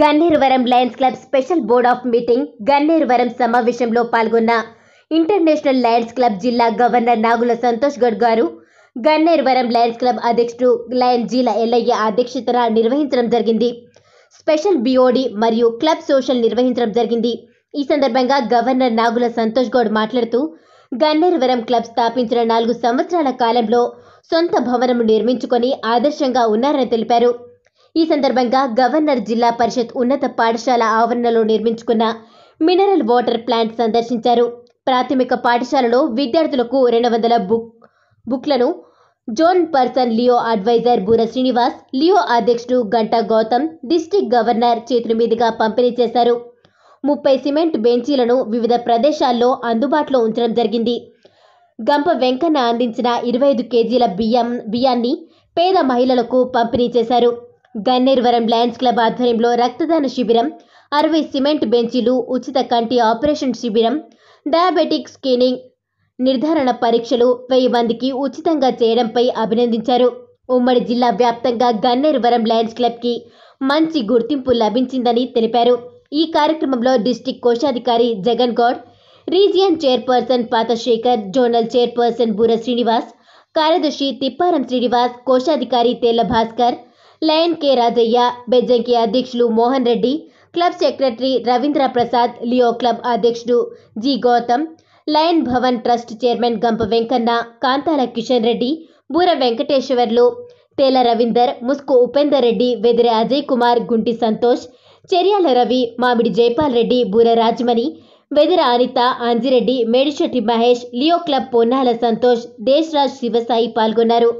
Ganneruvaram lions club special board of meeting Ganneruvaram సమావేశంలో పాల్గొన్న international lions club జిల్లా గవర్నర్ నాగుల సంతోష్ గడ్ గారు గన్నేరువరం లయన్స్ క్లబ్ అధ్యక్షుడు లయన్ జీల ఎల్ఐ అధ్యక్షతన నిర్వహించడం జరిగింది స్పెషల్ బిఓడి మరియు క్లబ్ సోషల్ నిర్వహించడం జరిగింది ఈ సందర్భంగా గవర్నర్ నాగుల సంతోష్ గౌడ్ మాట్లాడుతూ గన్నేరువరం క్లబ్ స్థాపించిన నాలుగు సంవత్సరాల కాలంలో సొంత భవనము నిర్మించుకొని ఆదర్శంగా ఉన్నారని తెలిపారు ఈ సందర్భంగా గవర్నర్ జిల్లా పరిషత్ ఉన్నత పాఠశాల ఆవరణలో నిర్మించుకున్న మినరల్ వాటర్ ప్లాంట్ సందర్శించారు ప్రాథమిక పాఠశాలలో విద్యార్థులకు రెండు వందల బుక్ బుక్లను zone person Leo adviser Boora Srinivas Leo అధ్యక్షుడు గంటా గౌతమ్ డిస్టిక్ గవర్నర్ చేతుల మీదుగా పంపిణీ చేశారు ముప్పై సిమెంట్ బెంచీలను వివిధ ప్రదేశాల్లో అందుబాటులో ఉంచడం జరిగింది గంప వెంకన్న అందించిన ఇరవై ఐదు కేజీల బియ్యం బియ్యాన్ని పేద మహిళలకు పంపిణీ చేశారు గన్నేరువరం లయన్స్ క్లబ్ ఆధ్వర్యంలో రక్తదాన శిబిరం అరవై సిమెంట్ బెంచీలు ఉచిత కంటి ఆపరేషన్ శిబిరం డయాబెటిక్ స్కీనింగ్ నిర్ధారణ పరీక్షలు వెయ్యి మందికి ఉచితంగా చేయడంపై అభినందించారు ఉమ్మడి జిల్లా వ్యాప్తంగా గన్నేరువరం లయన్స్ క్లబ్కి మంచి గుర్తింపు లభించిందని తెలిపారు ఈ కార్యక్రమంలో డిస్టిక్ కోశాధికారి Jagan Goud region chairperson Pathashekar zonal chairperson Boora Srinivas కార్యదర్శి తిప్పారం శ్రీనివాస్ కోశాధికారి తేళ్ల భాస్కర్ లయన్ కె రాజయ్య బెజంకి అధ్యక్షులు Mohan Reddy club secretary Ravindra Prasad Leo club అధ్యక్షుడు G Gautam lion Bhavan trust chairman Gampa Venkanna కాంతాల Kishan Reddy బూర వెంకటేశ్వర్లు తేల రవీందర్ ముస్కు ఉపేందర్ రెడ్డి వెదిరి అజయ్ కుమార్ గుంటి సంతోష్ చెర్యాల రవి మామిడి జైపాల్ రెడ్డి బూర రాజమణి వెదిర అనిత ఆంజిరెడ్డి మేడిశెట్టి మహేష్ లియో క్లబ్ పొన్నాల సంతోష్ దేశ్రాజ్ శివసాయి పాల్గొన్నారు